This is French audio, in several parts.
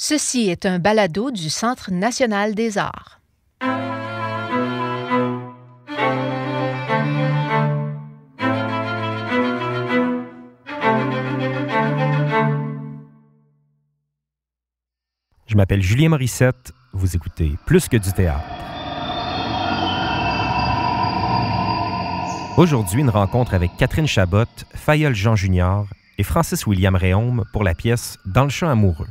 Ceci est un balado du Centre national des arts. Je m'appelle Julien Morissette, vous écoutez Plus que du théâtre. Aujourd'hui, une rencontre avec Catherine Chabot, Fayol Jean Junior et Francis William Réaume pour la pièce Dans le champ amoureux.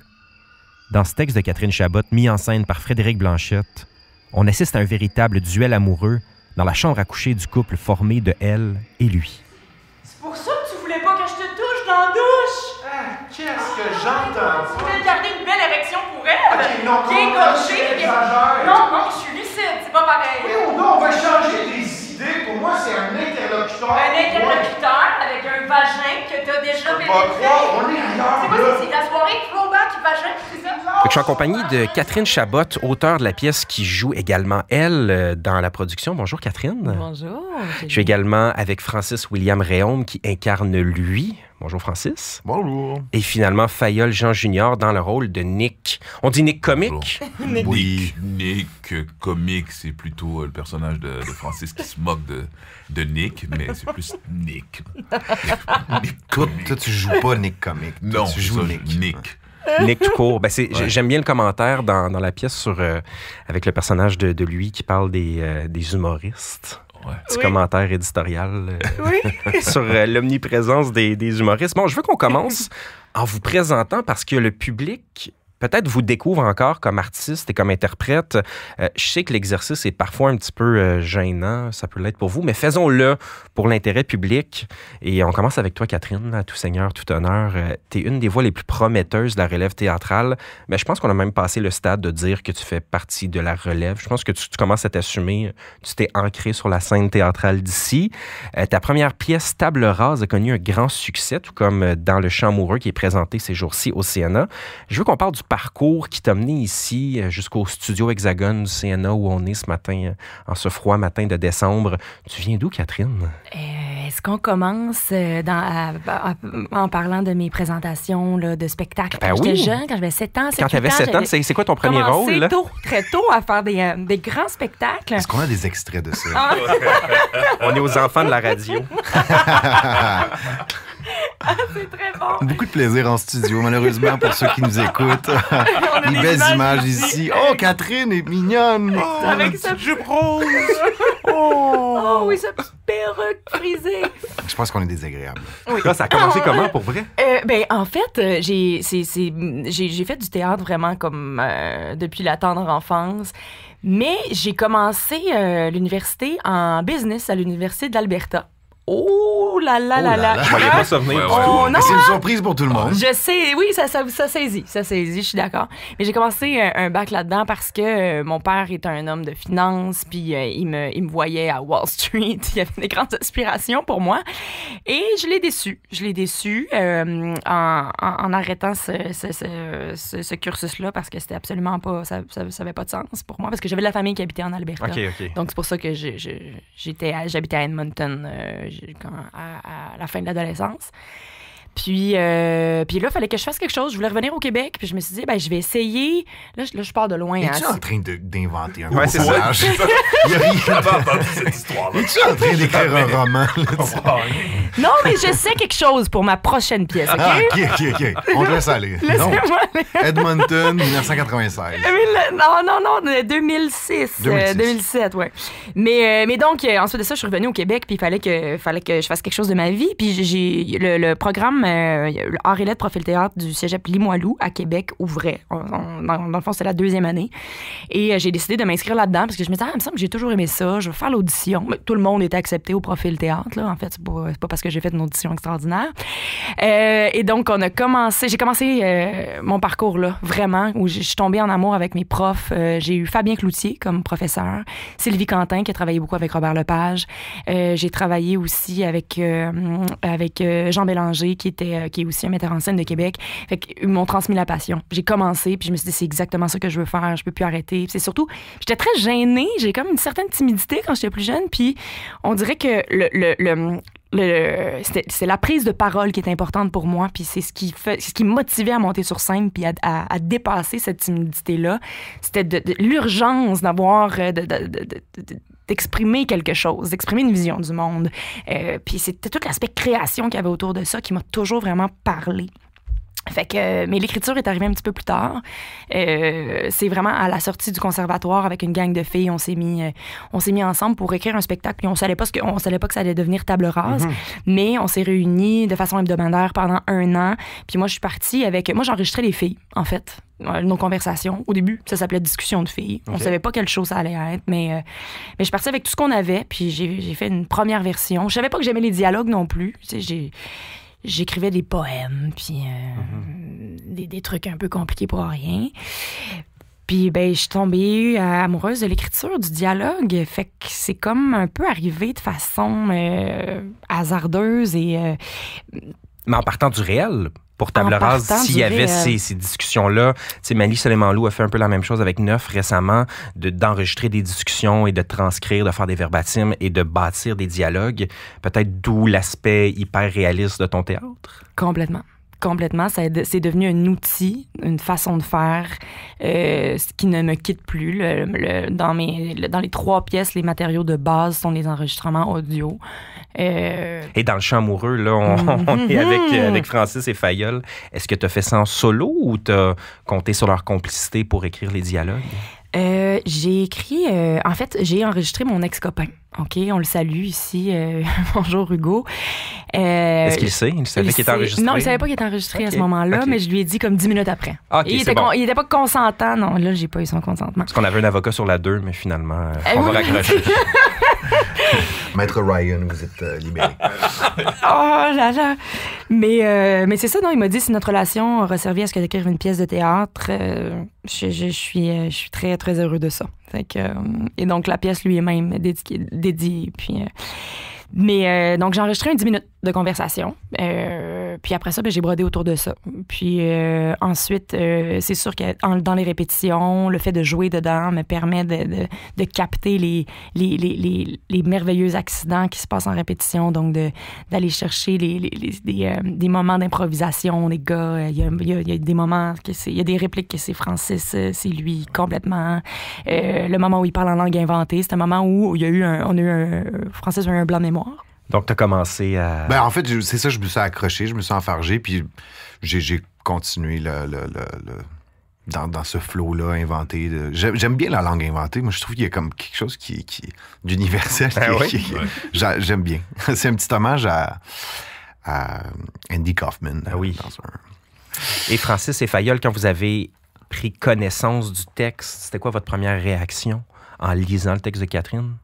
Dans ce texte de Catherine Chabot, mis en scène par Frédéric Blanchette, on assiste à un véritable duel amoureux dans la chambre à coucher du couple formé de elle et lui. C'est pour ça que tu voulais pas que je te touche dans la douche! Hein, qu'est-ce que j'entends? Tu voulais garder une belle érection pour elle? Ok, non, qui est Non, non, je suis lucide, c'est pas pareil. Oui, on va changer des idées. Pour moi, c'est un interlocuteur. Un interlocuteur avec un vagin que t'as déjà pénétré. C'est quoi, c'est la soirée je suis en compagnie de Catherine Chabot, auteure de la pièce qui joue également elle euh, dans la production. Bonjour Catherine. Bonjour. Je suis également avec Francis William Réaume qui incarne lui. Bonjour Francis. Bonjour. Et finalement Fayol Jean Junior dans le rôle de Nick. On dit Nick comique. Nick. Oui, Nick comique, c'est plutôt euh, le personnage de, Francis qui se moque de, de Nick, mais c'est plus Nick. Écoute, Toi, tu joues pas Nick comique. non, tu joues Nick. Nick. Nick tout ben, court. J'aime bien le commentaire dans, la pièce sur, euh, avec le personnage de, lui qui parle des, euh, humoristes. Ouais. Petit commentaire éditorial euh, sur l'omniprésence des, des, humoristes. Bon, je veux qu'on commence en vous présentant parce que le public peut-être vous découvre encore comme artiste et comme interprète. Euh, je sais que l'exercice est parfois un petit peu euh, gênant, ça peut l'être pour vous, mais faisons-le pour l'intérêt public. Et on commence avec toi, Catherine, tout seigneur, tout honneur. Euh, tu es une des voix les plus prometteuses de la relève théâtrale, mais je pense qu'on a même passé le stade de dire que tu fais partie de la relève. Je pense que tu, commences à t'assumer, tu t'es ancré sur la scène théâtrale d'ici. ta première pièce, Table rase, a connu un grand succès, tout comme dans Le Chant amoureux qui est présenté ces jours-ci au CNA. Je veux qu'on parle du parcours qui t'a mené ici euh, jusqu'au studio Hexagone du CNA où on est ce matin, euh, en ce froid matin de décembre. Tu viens d'où, Catherine? Euh, est-ce qu'on commence en parlant de mes présentations de spectacle? Ben quand j'étais jeune, quand j'avais 7 ans, Quand tu 7 ans, c'est quoi ton premier rôle? tôt, très tôt, à faire des, des grands spectacles. Est-ce qu'on a des extraits de ça? Ah. on est aux enfants de la radio. Ah, c'est très bon. Beaucoup de plaisir en studio, malheureusement, pour ceux qui nous écoutent. Les belles images, ici. Oh, Catherine est mignonne. Oh, Avec sa jupe rose. Oh. oh. oui, sa petite perruque frisée. Je pense qu'on est désagréable. Oui. ça a commencé ah, comment, pour vrai? Euh, ben, en fait, euh, j'ai fait du théâtre vraiment comme euh, depuis la tendre enfance. Mais j'ai commencé l'université en business à l'université d'Alberta. Oh, oh là là là là! Je ne pas ça oh c'est une surprise pour tout le monde. Je sais, oui, ça, ça, ça saisit. Ça saisit, je suis d'accord. Mais j'ai commencé un, bac là-dedans parce que euh, mon père est un homme de finance, puis euh, il, me, il me voyait à Wall Street. Il avait des grandes aspirations pour moi. Et je l'ai déçu. Je l'ai déçu euh, en, en, arrêtant ce, ce, ce, cursus-là parce que c'était absolument pas. Ça n'avait pas de sens pour moi parce que j'avais de la famille qui habitait en Alberta. Donc c'est pour ça que j'étais j'habitais à Edmonton à, à la fin de l'adolescence. Puis, euh, puis là, il fallait que je fasse quelque chose. Je voulais revenir au Québec. Puis je me suis dit, ben, je vais essayer. Là, je, pars de loin. Es-tu es hein. en train d'inventer un ouais, c'est ça. Il cette histoire-là. Es-tu en train d'écrire un roman? non, mais je sais quelque chose pour ma prochaine pièce, OK? Ah, OK, OK, OK. On devrait laisse aller. Edmonton, 1996. Non, non, non, 2006. 2007, euh, ouais. Mais, euh, mais donc, ensuite de ça, je suis revenue au Québec. Puis il fallait que, fallait que je fasse quelque chose de ma vie. Puis j'ai le programme euh, art profil théâtre du cégep Limoilou à Québec ouvrait. dans, le fond, c'est la deuxième année. Et euh, j'ai décidé de m'inscrire là-dedans parce que je me disais, ah, il me semble que j'ai toujours aimé ça, je vais faire l'audition. tout le monde était accepté au profil théâtre, là. En fait, c'est pas, pas parce que j'ai fait une audition extraordinaire. Euh, et donc, on a commencé, j'ai commencé mon parcours là, vraiment, où je suis tombée en amour avec mes profs. j'ai eu Fabien Cloutier comme professeur, Sylvie Quentin qui a travaillé beaucoup avec Robert Lepage. j'ai travaillé aussi avec, avec Jean Bélanger qui qui, était, euh, qui est aussi un metteur en scène de Québec. ils m'ont transmis la passion. J'ai commencé, puis je me suis dit, c'est exactement ça que je veux faire, je peux plus arrêter. C'est surtout, j'étais très gênée, j'ai comme une certaine timidité quand j'étais plus jeune, puis on dirait que le, le, le c'est la prise de parole qui est importante pour moi, puis c'est ce qui fait, ce qui me motivait à monter sur scène, puis à, à, dépasser cette timidité là. C'était de, l'urgence d'avoir, euh, de, d'exprimer quelque chose, d'exprimer une vision du monde. Euh, puis c'était tout l'aspect création qu'il y avait autour de ça qui m'a toujours vraiment parlé. Fait que, mais l'écriture est arrivée un petit peu plus tard. Euh, c'est vraiment à la sortie du conservatoire avec une gang de filles, on s'est mis, euh, on s'est mis ensemble pour écrire un spectacle. Puis on savait pas ce que, savait pas que ça allait devenir table rase, mhm. mais on s'est réunis de façon hebdomadaire pendant un an. Puis moi, je suis partie avec, moi, j'enregistrais les filles, en fait nos conversations. Au début, ça s'appelait discussion de filles. On On savait pas quelle chose ça allait être, mais, euh, mais je partais avec tout ce qu'on avait, puis j'ai fait une première version. Je savais pas que j'aimais les dialogues non plus. J'ai j'écrivais des poèmes, puis euh, mm-hmm. des, des, trucs un peu compliqués pour rien. Puis ben, je suis tombée amoureuse de l'écriture, du dialogue. Fait que c'est comme un peu arrivé de façon euh, hasardeuse et euh, mais en partant du réel, pour table rase, s'il y avait ces, discussions-là, Mali Soleimanlou a fait un peu la même chose avec Neuf récemment, d'enregistrer des discussions et de transcrire, de faire des verbatimes et de bâtir des dialogues. Peut-être d'où l'aspect hyper réaliste de ton théâtre? Complètement. Complètement, c'est devenu un outil, une façon de faire euh, qui ne me quitte plus. dans, mes, dans les trois pièces, les matériaux de base sont les enregistrements audio. Euh, et dans le champ amoureux, là, on, mhm. est avec, mhm. avec, Francis et Fayol. Est-ce que tu as fait ça en solo ou tu as compté sur leur complicité pour écrire les dialogues? Euh, j'ai écrit, euh, en fait, j'ai enregistré mon ex-copain. OK, on le salue ici. Euh, bonjour Hugo. Est-ce qu'il sait? Il savait qu'il était enregistré? Non, il savait pas qu'il était enregistré à ce moment-là, mais je lui ai dit comme 10 minutes après. OK, il, était il était pas consentant, non. Là, j'ai pas eu son consentement. Parce qu'on avait un avocat sur la 2, mais finalement, on va raccrocher. Maître Ryan, vous êtes euh, libéré. oh là là! Mais, euh, mais c'est ça, non? Il m'a dit si notre relation aurait servi à ce que d'écrire une pièce de théâtre, euh, je, suis, je suis très, très heureux de ça. et donc, la pièce lui-même dédiée. puis, mais donc, j'ai enregistré une 10 minutes de conversation. Euh, puis après ça, ben, j'ai brodé autour de ça. Puis euh, ensuite, euh, c'est sûr que dans les répétitions, le fait de jouer dedans me permet de, capter les les, merveilleux accidents qui se passent en répétition. Donc, d'aller chercher euh, des, moments d'improvisation, Les gars. Il y, a, des moments, il y a des répliques que c'est Francis, c'est lui complètement. le moment où il parle en langue inventée, c'est un moment où il y a eu un, on Francis a eu un blanc de mémoire. Donc, tu as commencé à. Ben, en fait, c'est ça, je me suis accroché, je me suis enfargé, puis j'ai continué le, dans, ce flow-là inventé. J'aime bien la langue inventée. Moi, je trouve qu'il y a comme quelque chose qui, qui d'universel. Ben j'aime bien. c'est un petit hommage à, Andy Kaufman. Ah oui. Et Francis et Fayol, quand vous avez pris connaissance du texte, c'était quoi votre première réaction en lisant le texte de Catherine?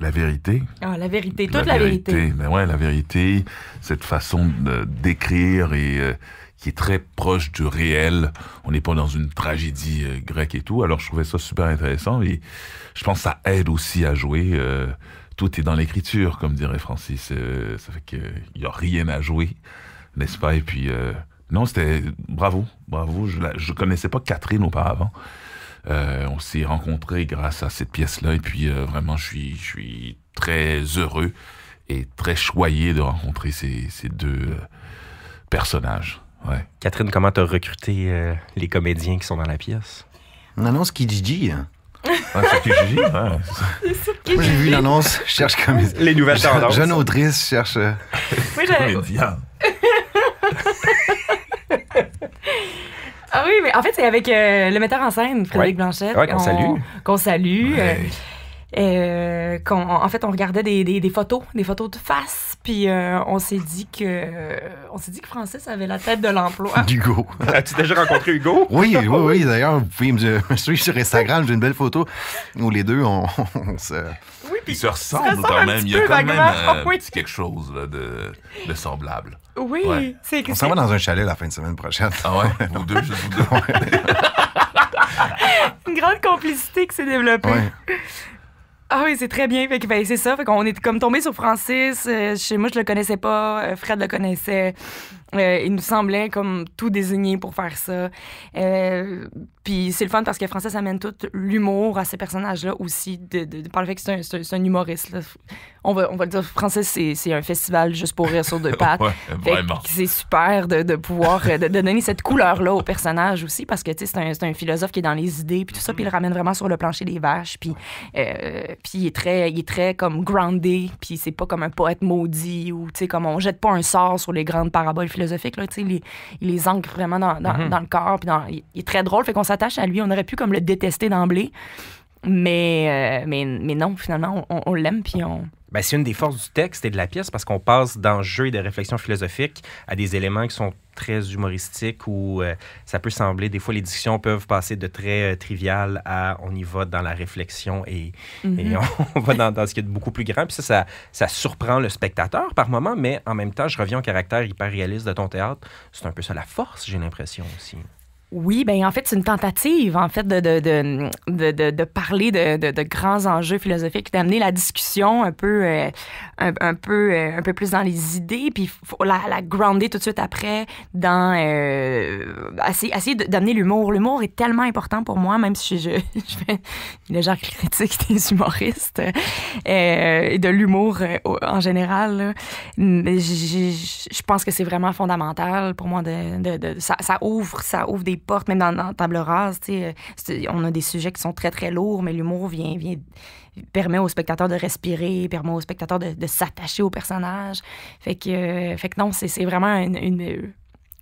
La vérité. Ah, la vérité, toute la, vérité. Ben ouais, la vérité, cette façon d'écrire et euh, qui est très proche du réel. On n'est pas dans une tragédie euh, grecque et tout. Alors je trouvais ça super intéressant et je pense que ça aide aussi à jouer. Euh, tout est dans l'écriture, comme dirait Francis. ça fait qu'il n'y a rien à jouer, n'est-ce pas Et puis, non, c'était bravo, bravo. Je ne connaissais pas Catherine auparavant. Euh, on s'est rencontrés grâce à cette pièce-là et puis euh, vraiment je suis, je suis très heureux et très choyé de rencontrer ces, ces deux euh, personnages. Catherine, comment as recruté les comédiens qui sont dans la pièce? On annonce qui Hein. Ah, c'est Kijiji, j'ai vu l'annonce, cherche comédien. Les nouvelles tendances. jeune autrice cherche... Oui, Comédien. Ah oui, mais en fait, c'est avec euh, le metteur en scène, Frédéric Blanchet, Blanchette. qu'on salue. Qu'on salue. Euh, euh, en fait, on regardait des, photos, des photos de face, puis on s'est dit que on s'est dit que Francis avait la tête de l'emploi. Hugo. As-tu déjà rencontré Hugo Oui, oui, oui. D'ailleurs, vous pouvez me suivre sur Instagram. J'ai une belle photo où les deux on se il se ressemblent quand même. Il y a quand même un euh, ah quelque chose de, semblable. Oui, c'est On s'en va dans un chalet la fin de semaine prochaine. Ah ouais, vous deux, juste vous deux. Une grande complicité qui s'est développée. Ah oui, c'est très bien. Fait ben, c'est ça. Fait qu'on est comme tombé sur Francis. Euh, chez moi, je le connaissais pas. Euh, Fred le connaissait. il nous semblait comme tout désigné pour faire ça. Puis c'est le fun parce que français amène tout l'humour à ces personnages-là aussi, de, par le fait que c'est un, humoriste. On, va, on va le dire, français c'est un festival juste pour rire sur deux pattes. C'est super de, de pouvoir euh, de, donner cette couleur-là au personnage aussi parce que c'est un, un, philosophe qui est dans les idées, puis tout ça, puis il mm. ramène vraiment sur le plancher des vaches. Puis, euh, puis il, est très, il est très comme groundé, puis c'est pas comme un poète maudit ou comme on jette pas un sort sur les grandes paraboles philosophiques. Là, il, il les ancre vraiment dans, dans, mm-hmm. le corps, puis il, est très drôle, fait qu'on s'attache à lui. On aurait pu comme le détester d'emblée. Mais, euh, mais, mais, non, finalement, on, l'aime puis on. Ben, c'est une des forces du texte et de la pièce parce qu'on passe d'enjeux et de réflexions philosophiques à des éléments qui sont très humoristiques où euh, ça peut sembler, des fois, les dictions peuvent passer de très euh, trivial à on y va dans la réflexion et, mhm. on, va dans, ce qui est beaucoup plus grand. Puis ça, ça, ça, surprend le spectateur par moment, mais en même temps, je reviens au caractère hyper réaliste de ton théâtre. C'est un peu ça la force, j'ai l'impression aussi. Oui, ben en fait, c'est une tentative en fait de, de, de, de, de parler de, grands enjeux philosophiques, d'amener la discussion un peu, euh, un, peu, euh, un peu plus dans les idées, puis faut la, la grounder tout de suite après, dans euh, essayer, d'amener l'humour. L'humour est tellement important pour moi, même si je, je fais le genre critique des humoristes euh, et de l'humour en général. je pense que c'est vraiment fondamental pour moi de, ça, ça ouvre, ça ouvre des porte, même dans, dans Table rase, euh, on a des sujets qui sont très, très lourds, mais l'humour vient, vient, permet au spectateur de respirer, permet au spectateur de, s'attacher au personnage. Fait que, euh, fait que non, c'est vraiment une,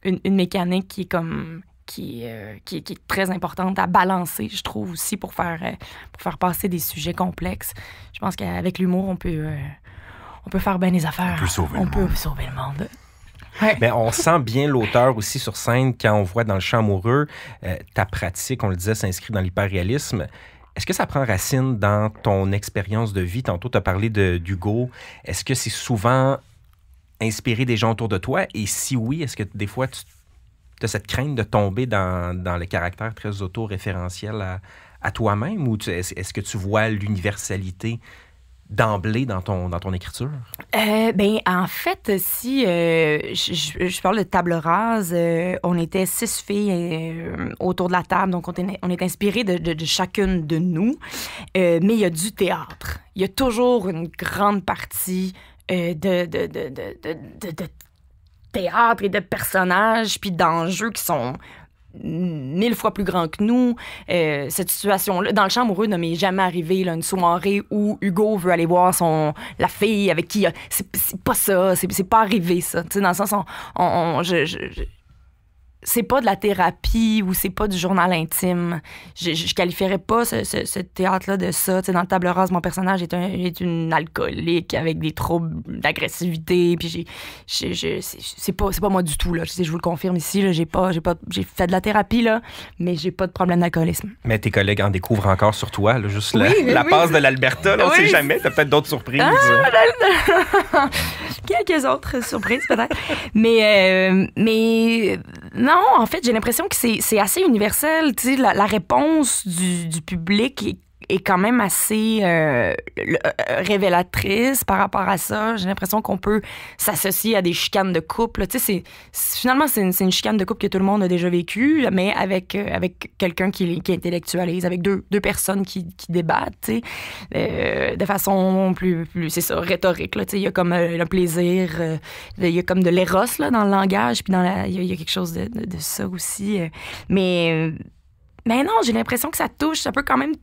une, une, mécanique qui est comme... Euh, qui, qui, est très importante à balancer, je trouve, aussi pour faire, pour faire passer des sujets complexes. Je pense qu'avec l'humour, on peut, on peut faire bien les affaires. On peut sauver le monde. Mais on sent bien l'auteur aussi sur scène quand on voit dans le champ amoureux, euh, ta pratique, on le disait, s'inscrit dans l'hyperréalisme. Est-ce que ça prend racine dans ton expérience de vie? Tantôt, tu as parlé d'Hugo. Est-ce que c'est souvent inspiré des gens autour de toi? Et si oui, est-ce que des fois, tu as cette crainte de tomber dans, le caractère très autoréférentiel référentiel à toi-même? Ou est-ce que tu vois l'universalité d'emblée dans ton, dans ton écriture? Euh, ben, en fait, si euh, je, parle de table rase, euh, on était six filles autour de la table, donc on est, on est inspiré de, chacune de nous, mais il y a du théâtre. Il y a toujours une grande partie de, de, de théâtre et de personnages, puis d'enjeux qui sont mille fois plus grand que nous. Euh, cette situation-là, dans le champ amoureux, ne m'est jamais arrivé là, une soirée où Hugo veut aller voir son la fille avec qui... C'est pas ça, c'est pas arrivé ça. sais dans le sens, on, c'est pas de la thérapie ou c'est pas du journal intime. Je, qualifierais pas ce, théâtre-là de ça. dans le table rase, mon personnage est, un, est une alcoolique avec des troubles d'agressivité. Puis j'ai, c'est pas, pas moi du tout là. Je, je vous le confirme ici. j'ai pas, j'ai pas, j'ai fait de la thérapie là, mais j'ai pas de problème d'alcoolisme. Mais tes collègues en découvrent encore sur toi. Là, juste la, passe de l'Alberta, on sait jamais. T'as peut-être d'autres surprises. Ah, Quelques autres surprises peut-être. mais euh, mais non, en fait, j'ai l'impression que c'est assez universel. La, la réponse du, du public est est quand même assez euh, euh, euh, révélatrice par rapport à ça. J'ai l'impression qu'on peut s'associer à des chicanes de couple. Tu sais, finalement, c'est une, chicane de couple que tout le monde a déjà vécue, mais avec, avec quelqu'un qui, intellectualise, avec deux, deux personnes qui, débattent, tu sais, de façon plus, plus c'est ça, rhétorique. tu sais, il y a comme le plaisir, il y a comme de l'éros dans le langage, puis dans il, y a, quelque chose de, de ça aussi. mais mais non, j'ai l'impression que ça touche, ça peut quand même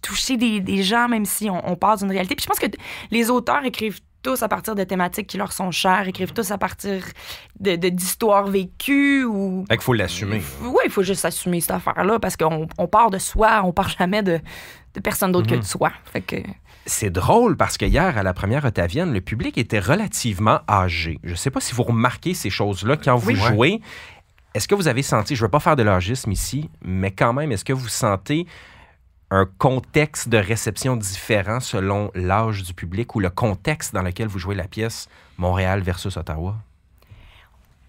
toucher des, gens, même si on, on part d'une réalité. Puis je pense que les auteurs écrivent tous à partir de thématiques qui leur sont chères, écrivent tous à partir de, d'histoires vécues ou. Fait qu'il faut l'assumer. Oui, il faut juste assumer cette affaire-là parce qu'on on part de soi, on part jamais de, de personne d'autre que de mhm. soi. que. C'est drôle parce qu'hier, à la première Otavienne, le public était relativement âgé. Je sais pas si vous remarquez ces choses-là quand vous jouez. Est-ce que vous avez senti, je ne veux pas faire de logisme ici, mais quand même, est-ce que vous sentez un contexte de réception différent selon l'âge du public ou le contexte dans lequel vous jouez la pièce Montréal versus Ottawa?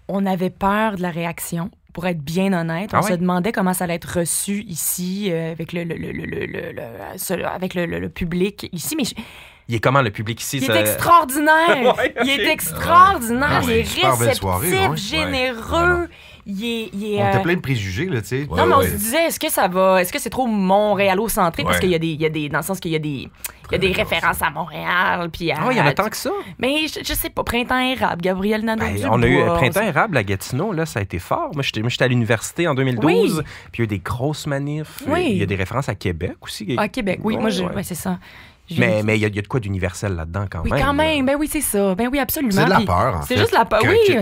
On avait peur de la réaction pour être bien honnête. Ah on se demandait comment ça allait être reçu ici, avec, le, public ici. Mais Il est comment le public ici? Il est extraordinaire! Il est extraordinaire! Ah, Il est réceptif, généreux il est. on était euh, plein de préjugés, là, tu sais. non, mais on se disait, est-ce que ça va. Est-ce que c'est trop montréalo-centré? Parce qu'il y, a des, y a des. Dans le sens qu'il y a des. Il y a des références à Montréal. Puis à, ah, il y en a tant que ça. Mais je, je sais pas, Printemps érable, Gabriel Nadeau. Ben, on a eu Printemps érable à Gatineau, là, ça a été fort. Moi, j'étais à l'université en 2012, oui. puis il y a eu des grosses manifs. Oui. Il y a des références à Québec aussi. Ah, à Québec, oui. moi, c'est ça. Mais il y, a, de quoi d'universel là-dedans quand même. Oui, quand même. Ben oui, c'est ça. Ben oui, absolument. C'est la peur, en C'est juste la peur. Oui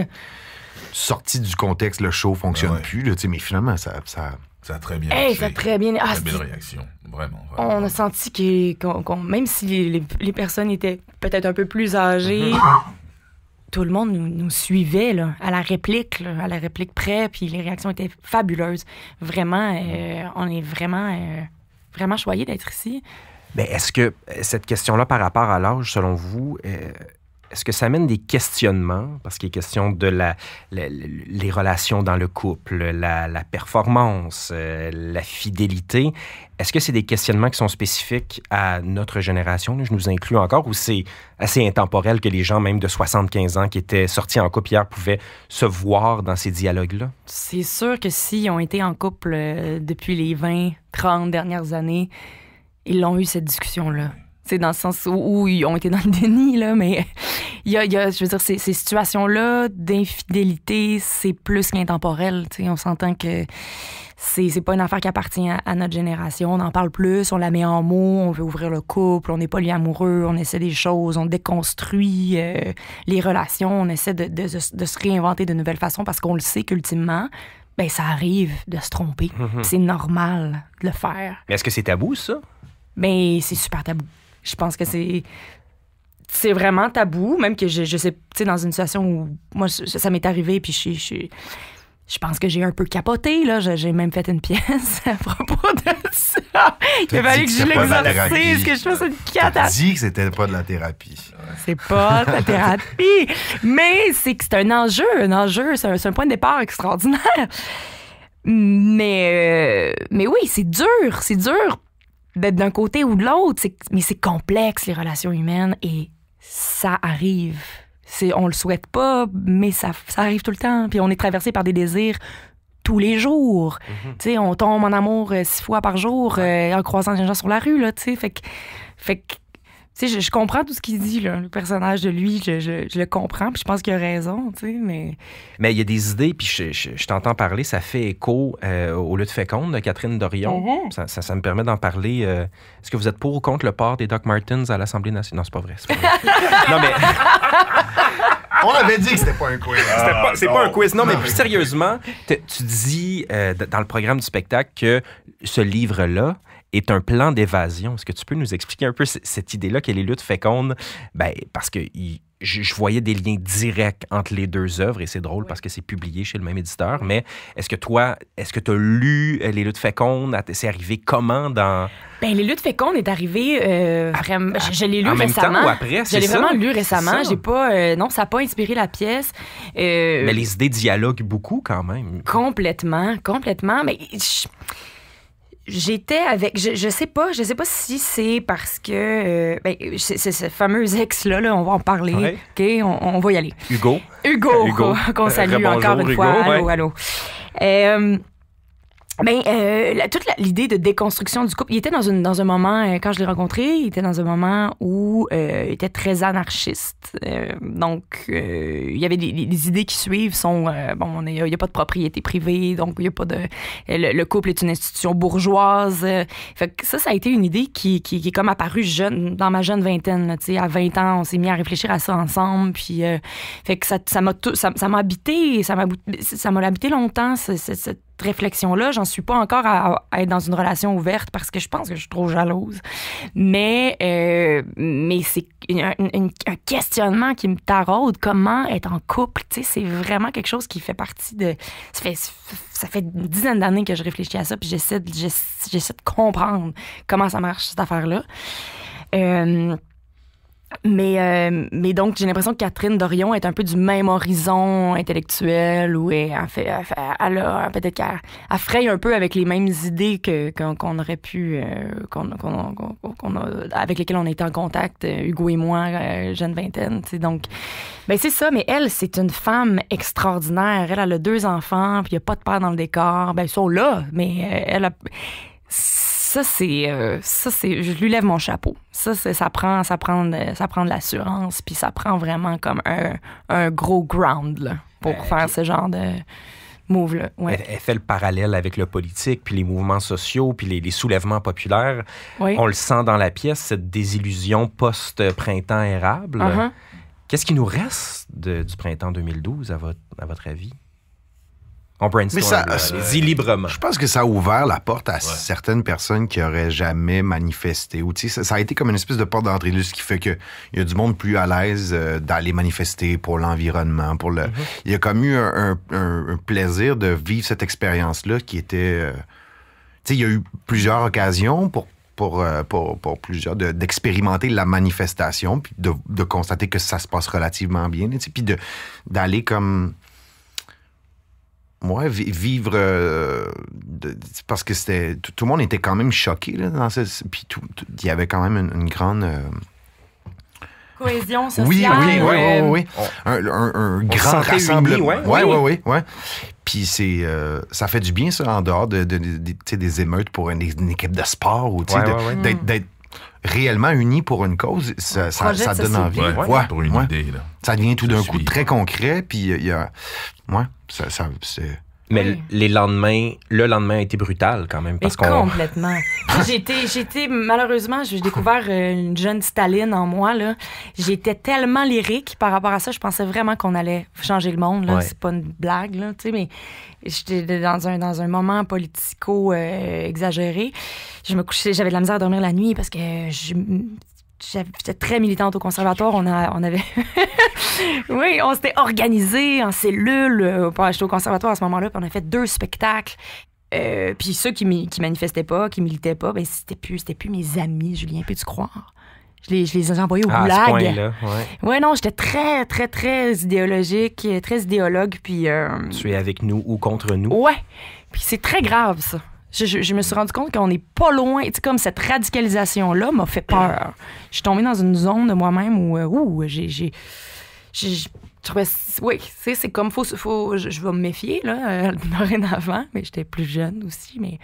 sorti du contexte, le show fonctionne ah plus, mais finalement, ça, ça... Ça a très bien ça a très bien. Ah, très belle réaction, vraiment, On a senti que même si les, personnes étaient peut-être un peu plus âgées, mhm. tout le monde nous, suivait là, à la réplique, à la réplique près, puis les réactions étaient fabuleuses. Vraiment, euh, mhm. on est vraiment, euh, vraiment choyés d'être ici. Mais est-ce que cette question-là par rapport à l'âge, selon vous, euh, est-ce que ça amène des questionnements? Parce qu'il est question de la, les relations dans le couple, la, performance, euh, la fidélité. Est-ce que c'est des questionnements qui sont spécifiques à notre génération? je nous inclus encore, ou c'est assez intemporel que les gens, même de 75 ans, qui étaient sortis en couple hier, pouvaient se voir dans ces dialogues-là? C'est sûr que s'ils ont été en couple euh, depuis les 20, 30 dernières années, ils l'ont eu cette discussion-là c'est dans le sens où, ils ont été dans le déni, là, mais il y a, je veux dire, ces, situations-là d'infidélité, c'est plus qu'intemporel. On s'entend que c'est pas une affaire qui appartient à, notre génération. On en parle plus, on la met en mots, on veut ouvrir le couple, on n'est pas amoureux, on essaie des choses, on déconstruit euh, les relations, on essaie de, se réinventer de nouvelles façons parce qu'on le sait qu'ultimement, ben ça arrive de se tromper. Mm-hmm. C'est normal de le faire. est-ce que c'est tabou, ça? Mais c'est super tabou. Je pense que c'est c'est vraiment tabou, même que je, je sais, tu sais, dans une situation où moi, ça m'est arrivé, puis je, je, pense que j'ai un peu capoté, là. J'ai même fait une pièce à propos de ça. Il a fallu que, je l'exorcise, que je fasse une catastrophe. dit que c'était pas de la thérapie. C'est pas de la thérapie. Mais c'est que c'est un enjeu, un enjeu, c'est un, point de départ extraordinaire. Mais, euh, mais oui, c'est dur, c'est dur d'être d'un côté ou de l'autre. Mais c'est complexe, les relations humaines, et ça arrive. On le souhaite pas, mais ça, ça arrive tout le temps. Puis on est traversé par des désirs tous les jours. Mhm. tu sais on tombe en amour euh, six fois par jour euh, en croisant des gens sur la rue. Là, fait que, fait que je, comprends tout ce qu'il dit, le personnage de lui, je, le comprends, puis je pense qu'il a raison, mais... Mais il y a des idées, puis je, t'entends parler, ça fait écho euh, au lieu de féconde de Catherine Dorion. Mm-hmm. ça, me permet d'en parler. Euh, est-ce que vous êtes pour ou contre le port des Doc Martens à l'Assemblée nationale? Non, c'est pas vrai. mais... On avait dit que c'était pas un quiz. c'est pas un quiz. Non, mais sérieusement, tu dis euh, dans le programme du spectacle que ce livre-là, est un plan d'évasion. Est-ce que tu peux nous expliquer un peu cette idée-là que les luttes fécondes, ben, parce que je, voyais des liens directs entre les deux œuvres et c'est drôle parce que c'est publié chez le même éditeur, mais est-ce que toi, est-ce que tu as lu euh, Les Luttes fécondes? C'est arrivé comment dans... Ben, les Luttes fécondes est arrivé euh, vraiment... je, l'ai lu en récemment. temps ou après, Je l'ai vraiment lu récemment. J'ai pas... Euh, non, ça n'a pas inspiré la pièce. mais les idées dialoguent beaucoup quand même. Complètement, complètement. Mais... Je j'étais avec je, je, sais pas je sais pas si c'est parce que euh, ben, c'est ce fameux ex là, on va en parler ok on, va y aller Hugo Hugo, Hugo. qu'on euh, salue encore une fois allô allô euh, mais euh, toute l'idée de déconstruction du couple, il était dans, une, dans un moment, euh, quand je l'ai rencontré, il était dans un moment où euh, il était très anarchiste. Euh, donc, euh, il y avait des, des, idées qui suivent sont, bon, il n'y a, pas de propriété privée, donc il y a pas de... Le, couple est une institution bourgeoise. fait que ça, ça a été une idée qui, qui, est comme apparue jeune, dans ma jeune vingtaine. sais à 20 ans, on s'est mis à réfléchir à ça ensemble. Puis, fait que ça m'a ça, ça, ça habité, ça m'a habité longtemps, cette réflexion-là. J'en suis pas encore à, être dans une relation ouverte parce que je pense que je suis trop jalouse. Mais, euh, mais c'est un, questionnement qui me taraude. Comment être en couple? C'est vraiment quelque chose qui fait partie de. Ça fait, une dizaine d'années que je réfléchis à ça, puis j'essaie de, de comprendre comment ça marche, cette affaire-là. Euh, mais, euh, mais donc, j'ai l'impression que Catherine Dorion est un peu du même horizon intellectuel ou elle, fait, a, peut-être qu'elle fraye un peu avec les mêmes idées que, qu'on, aurait pu, euh, qu'on, avec lesquelles on était en contact, euh, Hugo et moi, jeune vingtaine. Donc, ben, c'est ça, mais elle, c'est une femme extraordinaire. Elle, a deux enfants, puis il n'y a pas de père dans le décor. Ben, ils sont là, mais elle a ça, c'est. Euh, ça, c'est. Je lui lève mon chapeau. Ça, c'est, ça prend, ça euh, de, ça l'assurance, puis ça prend vraiment comme un, gros ground pour ben, faire ce genre de. Move, là. Elle, fait le parallèle avec le politique, puis les mouvements sociaux, puis les, soulèvements populaires. On le sent dans la pièce, cette désillusion post-printemps érable. Uh-huh. Qu'est-ce qui nous reste du printemps 2012, à votre avis? ça, dis euh, librement. Je pense que ça a ouvert la porte à certaines personnes qui auraient jamais manifesté. ça, a été comme une espèce de porte d'entrée, ce qui fait qu'il y a du monde plus à l'aise euh, d'aller manifester pour l'environnement. pour le. Mm-hmm. Il y a comme eu un, plaisir de vivre cette expérience-là qui était. Euh, il y a eu plusieurs occasions pour pour, pour, plusieurs, d'expérimenter la manifestation, puis de, de, constater que ça se passe relativement bien, puis d'aller comme Ouais, vivre. Euh, parce que c'était. Tout, le monde était quand même choqué, dans Puis il y avait quand même une, grande. Euh, Cohésion sociale. Oui, oui, euh, oui, oui. un, grand rassemblement. Oui, oui, oui. Ouais, Puis c'est, ça fait du bien, ça, en dehors de, des émeutes pour une, équipe de sport ou d'être, réellement unis pour une cause, ça, ça, donne envie. une idée, Ça devient tout d'un coup très concret, puis euh, il y a... Ouais, ça, ça c'est mais les lendemains, le lendemain a été brutal quand même. Parce qu'on... complètement. j'étais, j'étais, malheureusement, j'ai découvert euh, une jeune Staline en moi. J'étais tellement lyrique par rapport à ça. Je pensais vraiment qu'on allait changer le monde. Là. n'est pas une blague, là, mais j'étais dans un, dans un moment politico euh, exagéré. Je me couchais, j'avais de la misère à dormir la nuit parce que j'étais très militante au conservatoire. On, a, on avait. oui, on s'était organisé en cellule j'étais euh, au conservatoire à ce moment-là. Puis on a fait deux spectacles. Euh, puis ceux qui, qui manifestaient pas, qui militaient pas, ben c'était plus, c'était plus mes amis, Julien, peux-tu croire? Je les, je les ai envoyés au ah, Ouais. ouais. non, j'étais très, très, très idéologique, très idéologue. Puis. Euh, tu es avec nous ou contre nous? Ouais. Puis c'est très grave, ça. Je, me suis rendu compte qu'on n'est pas loin. Tu comme cette radicalisation-là m'a fait peur. Je suis tombée dans une zone de moi-même où, euh, où j'ai. Je Oui, c'est comme. Faut, faut, je, je vais me méfier, là, euh, dorénavant, mais j'étais plus jeune aussi. Mais,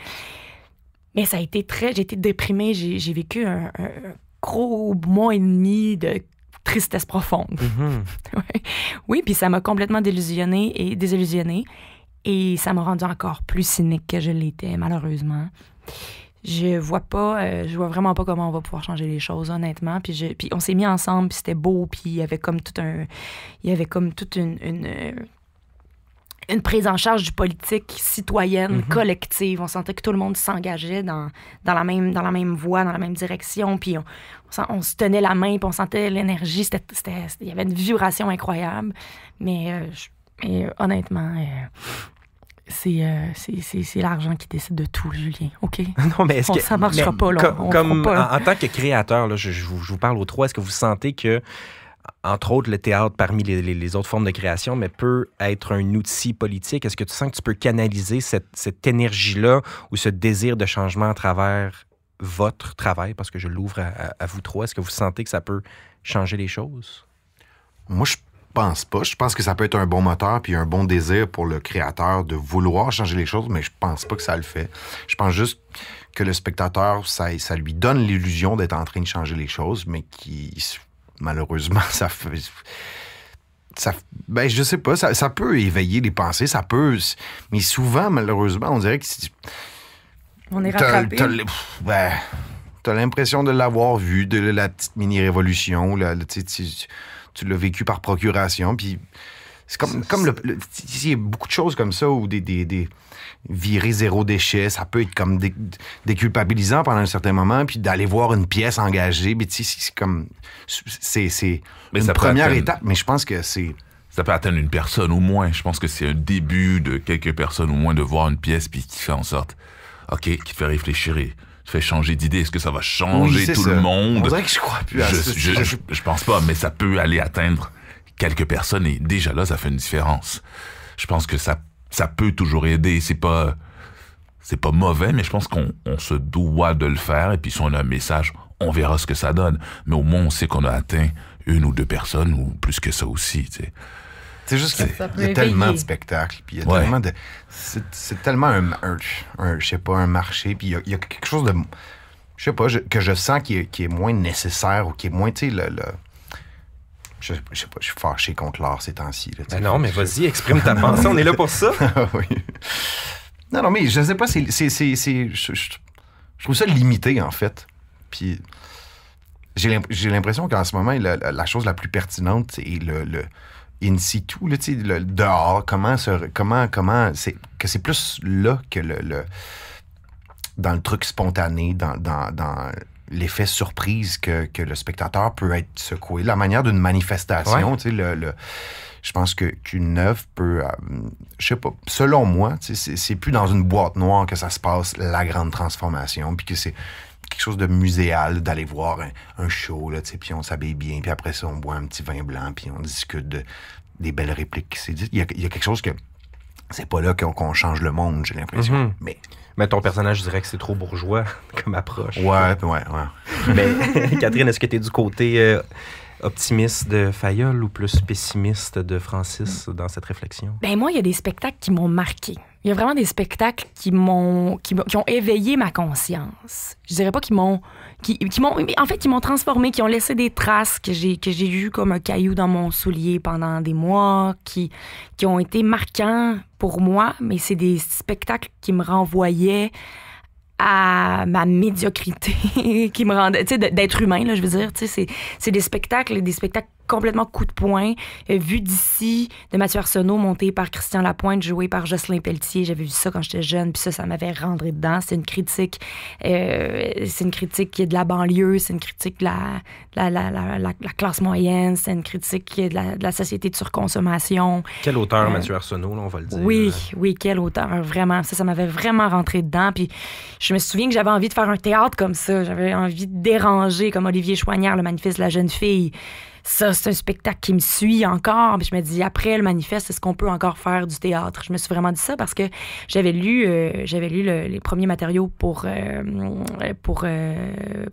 mais ça a été très. J'ai été déprimée. J'ai vécu un, gros mois et demi de tristesse profonde. Mm-hmm. oui, puis ça m'a complètement délusionnée et désillusionnée. Et ça m'a rendu encore plus cynique que je l'étais, malheureusement. Je vois pas, euh, je vois vraiment pas comment on va pouvoir changer les choses, honnêtement. Puis, je, puis on s'est mis ensemble, puis c'était beau, puis il y avait comme tout un. Il y avait comme toute une, une euh, prise en charge du politique citoyenne, mm-hmm. collective. On sentait que tout le monde s'engageait dans, dans, la même, dans la même voie, dans la même direction. Puis on, on, se tenait la main, puis on sentait l'énergie. Il y avait une vibration incroyable. Mais euh, je, et euh, honnêtement, euh, euh, c'est, c'est, l'argent qui décide de tout, Julien. OK? Non, mais est-ce que. Ça marchera pas, là. comme, En, tant que créateur, là, je, vous, parle aux trois, est-ce que vous sentez que, entre autres, le théâtre, parmi les, les, autres formes de création, mais peut être un outil politique? Est-ce que tu sens que tu peux canaliser cette, cette énergie-là ou ce désir de changement à travers votre travail? Parce que je l'ouvre à, à vous trois. Est-ce que vous sentez que ça peut changer les choses? Moi, je pense pas. Je pense que ça peut être un bon moteur puis un bon désir pour le créateur de vouloir changer les choses, mais je pense pas que ça le fait. Je pense juste que le spectateur, ça, ça lui donne l'illusion d'être en train de changer les choses, mais qui malheureusement, ça fait. Ça, ben, je sais pas, ça, peut éveiller les pensées, ça peut. Mais souvent, malheureusement, on dirait que. On est rattrapé. Ben, t'as, l'impression de l'avoir vu, de la petite mini-révolution. Là, tu l'as vécu par procuration, puis c'est comme, le, il y a beaucoup de choses comme ça où des, des, virer zéro déchet, ça peut être comme déculpabilisant pendant un certain moment, puis d'aller voir une pièce engagée, mais tu c'est comme c'est c'est une première étape, mais je pense que c'est ça peut atteindre une personne au moins. Je pense que c'est un début de quelques personnes au moins de voir une pièce puis qui fait en sorte, ok, qui te fait réfléchir fait changer d'idée. Est-ce que ça va changer tout le monde C'est que je crois plus je, pense pas, mais ça peut aller atteindre quelques personnes et déjà là, ça fait une différence. Je pense que ça, ça peut toujours aider. C'est pas, c'est pas mauvais, mais je pense qu'on se doit de le faire. Et puis si on a un message, on verra ce que ça donne. Mais au moins, on sait qu'on a atteint une ou deux personnes ou plus que ça aussi. Tu sais. C'est juste qu'il y tellement de spectacles, puis C'est tellement un, je sais pas, un marché, puis il y, a, quelque chose de. Je sais pas, que je sens qui est, moins nécessaire ou qui est moins, tu le, je, sais pas, je suis fâché contre l'art ces temps-ci. Ben non, mais vas-y, exprime ta pensée, on est là pour ça. Ah non, non, mais je sais pas, c'est. Je, je, trouve ça limité, en fait. Puis j'ai l'impression qu'en ce moment, la, chose la plus pertinente, c'est le in situ, là, sais, dehors, comment, se, comment, comment, c'est, que c'est plus là que le, dans le truc spontané, dans, dans, l'effet surprise que, le spectateur peut être secoué, la manière d'une manifestation, tu sais, le, je pense que qu'une œuvre peut, euh, je sais pas, selon moi, c'est plus dans une boîte noire que ça se passe la grande transformation, puis que c'est quelque chose de muséal, d'aller voir un, show, là, puis on s'habille bien, puis après ça, on boit un petit vin blanc, puis on discute des belles répliques qui s'est dites. Il y, a, quelque chose que c'est pas là qu'on change le monde, j'ai l'impression. Mhm. Mais... ton personnage, je dirais que c'est trop bourgeois comme approche. Ouais, ouais, ouais. Mais Catherine, est-ce que tu es du côté euh, optimiste de Fayol ou plus pessimiste de Francis dans cette réflexion? Ben moi, il y a des spectacles qui m'ont marqué. Il y a vraiment des spectacles qui m'ont qui, qui, ont éveillé ma conscience. Je dirais pas qu'ils m'ont qui, qui m'ont en fait qui m'ont transformé, qui ont laissé des traces que j'ai que j'ai eu comme un caillou dans mon soulier pendant des mois, qui qui ont été marquants pour moi, mais c'est des spectacles qui me renvoyaient à ma médiocrité qui me rendait, tu sais, d'être humain, là, je veux dire, tu sais, c'est des spectacles, des spectacles complètement coup de poing. Euh, vu d'ici, de Mathieu Arsenault, monté par Christian Lapointe, joué par Jocelyn Pelletier. J'avais vu ça quand j'étais jeune, puis ça, ça m'avait rentré dedans. C'est une critique, euh, c'est une critique qui est de la banlieue, c'est une critique de la, la, la, la, classe moyenne, c'est une critique qui est de la, société de surconsommation. Quel auteur, euh, Mathieu Arsenault, on va le dire. Oui, oui, quel auteur, vraiment. Ça, ça m'avait vraiment rentré dedans. Puis je me souviens que j'avais envie de faire un théâtre comme ça. J'avais envie de déranger, comme Olivier Choignard, le manifeste de la jeune fille ça, c'est un spectacle qui me suit encore. Puis je me dis, après le manifeste, est-ce qu'on peut encore faire du théâtre? Je me suis vraiment dit ça parce que j'avais lu, euh, j'avais lu les premiers matériaux pour, euh, pour, euh,